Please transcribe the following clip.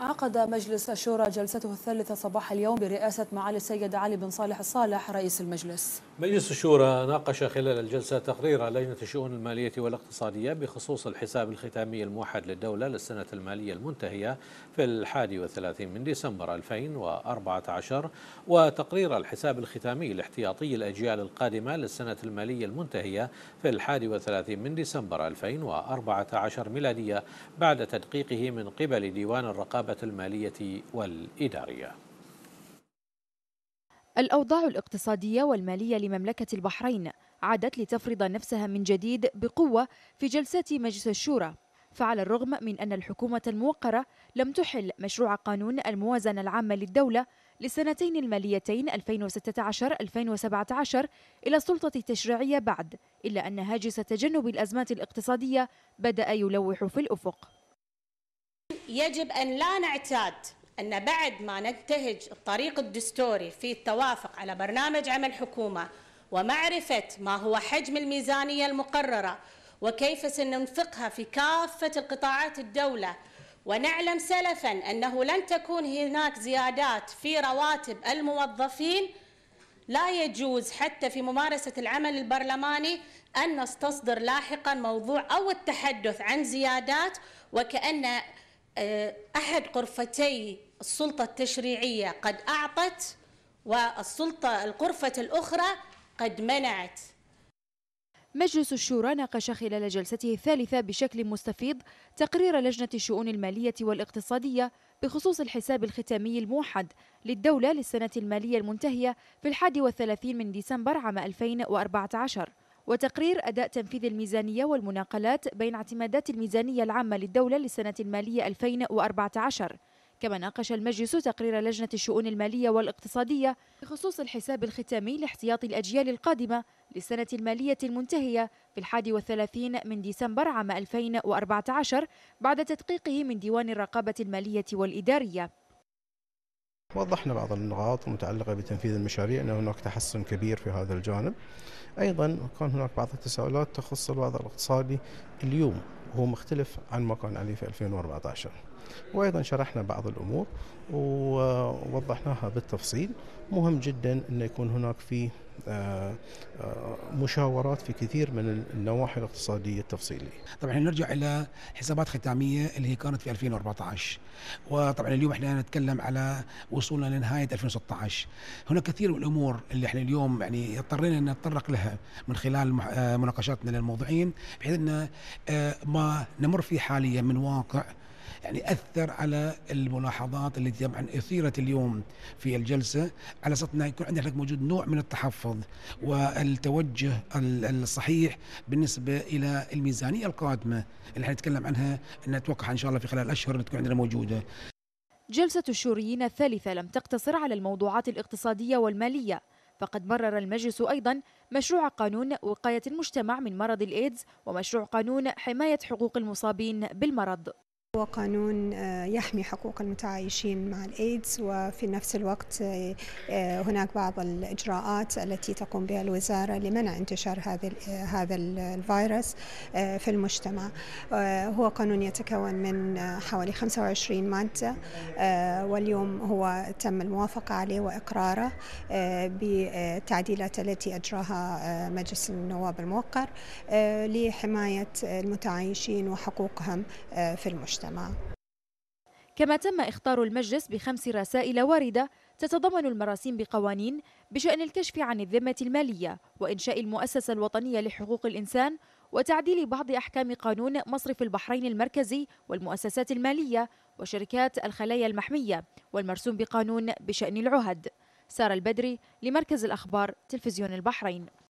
عقد مجلس الشورى جلسته الثالثة صباح اليوم برئاسة معالي السيد علي بن صالح الصالح رئيس المجلس مجلس الشورى ناقش خلال الجلسة تقرير لجنة الشؤون المالية والاقتصادية بخصوص الحساب الختامي الموحد للدولة للسنة المالية المنتهية في الحادي والثلاثين من ديسمبر 2014 وتقرير الحساب الختامي الاحتياطي الأجيال القادمة للسنة المالية المنتهية في الحادي والثلاثين من ديسمبر 2014 ميلادية بعد تدقيقه من قبل ديوان الرقابة الرقابة المالية والإدارية الأوضاع الاقتصادية والمالية لمملكة البحرين عادت لتفرض نفسها من جديد بقوة في جلسات مجلس الشورى فعلى الرغم من أن الحكومة الموقرة لم تحل مشروع قانون الموازنة العامة للدولة للسنتين الماليتين 2016-2017 إلى السلطة التشريعية بعد إلا أن هاجس تجنب الأزمات الاقتصادية بدأ يلوح في الأفق يجب أن لا نعتاد أن بعد ما ننتهج الطريق الدستوري في التوافق على برنامج عمل حكومة ومعرفة ما هو حجم الميزانية المقررة وكيف سننفقها في كافة القطاعات الدولة ونعلم سلفا أنه لن تكون هناك زيادات في رواتب الموظفين لا يجوز حتى في ممارسة العمل البرلماني أن نستصدر لاحقا موضوع أو التحدث عن زيادات وكأن آه، أحد غرفتي السلطة التشريعية قد أعطت والسلطة الغرفة الأخرى قد منعت مجلس الشورى ناقش خلال جلسته الثالثة بشكل مستفيض تقرير لجنة الشؤون المالية والاقتصادية بخصوص الحساب الختامي الموحد للدولة للسنة المالية المنتهية في الحادي والثلاثين من ديسمبر عام 2014 وتقرير أداء تنفيذ الميزانية والمناقلات بين اعتمادات الميزانية العامة للدولة للسنة المالية 2014 كما ناقش المجلس تقرير لجنة الشؤون المالية والاقتصادية بخصوص الحساب الختامي لاحتياط الأجيال القادمة للسنة المالية المنتهية في الحادي والثلاثين من ديسمبر عام 2014 بعد تدقيقه من ديوان الرقابة المالية والإدارية وضحنا بعض النقاط المتعلقة بتنفيذ المشاريع أن هناك تحسن كبير في هذا الجانب أيضا كان هناك بعض التساؤلات تخص الوضع الاقتصادي اليوم وهو مختلف عن ما كان عليه في 2014 وأيضا شرحنا بعض الأمور ووضحناها بالتفصيل مهم جدا أن يكون هناك في آه، آه، مشاورات في كثير من النواحي الاقتصاديه التفصيليه. طبعا نرجع الى حسابات ختاميه اللي هي كانت في 2014 وطبعا اليوم احنا نتكلم على وصولنا لنهايه 2016 هناك كثير من الامور اللي احنا اليوم يعني اضطرينا ان نتطرق لها من خلال آه، مناقشاتنا للموضوعين بحيث ان ما نمر فيه حاليا من واقع يعني أثر على الملاحظات التي طبعا أثيرت اليوم في الجلسة على أساس أنه يكون عندك موجود نوع من التحفظ والتوجه الصحيح بالنسبة إلى الميزانية القادمة اللي حنتكلم عنها ان نتوقع إن شاء الله في خلال الأشهر تكون عندنا موجودة جلسة الشوريين الثالثة لم تقتصر على الموضوعات الاقتصادية والمالية فقد مرر المجلس أيضا مشروع قانون وقاية المجتمع من مرض الإيدز ومشروع قانون حماية حقوق المصابين بالمرض هو قانون آه، يحمي حقوق المتعايشين مع الايدز وفي نفس الوقت آه، آه، هناك بعض الاجراءات التي تقوم بها الوزاره لمنع انتشار هذا هذا الفيروس في المجتمع هو قانون يتكون من حوالي 25 ماده واليوم هو تم الموافقه عليه واقراره بالتعديلات التي اجراها مجلس النواب الموقر لحمايه المتعايشين وحقوقهم في المجتمع المجتمع كما تم إخطار المجلس بخمس رسائل واردة تتضمن المراسيم بقوانين بشأن الكشف عن الذمة المالية وإنشاء المؤسسة الوطنية لحقوق الإنسان وتعديل بعض أحكام قانون مصرف البحرين المركزي والمؤسسات المالية وشركات الخلايا المحمية والمرسوم بقانون بشأن العهد سارة البدري لمركز الأخبار تلفزيون البحرين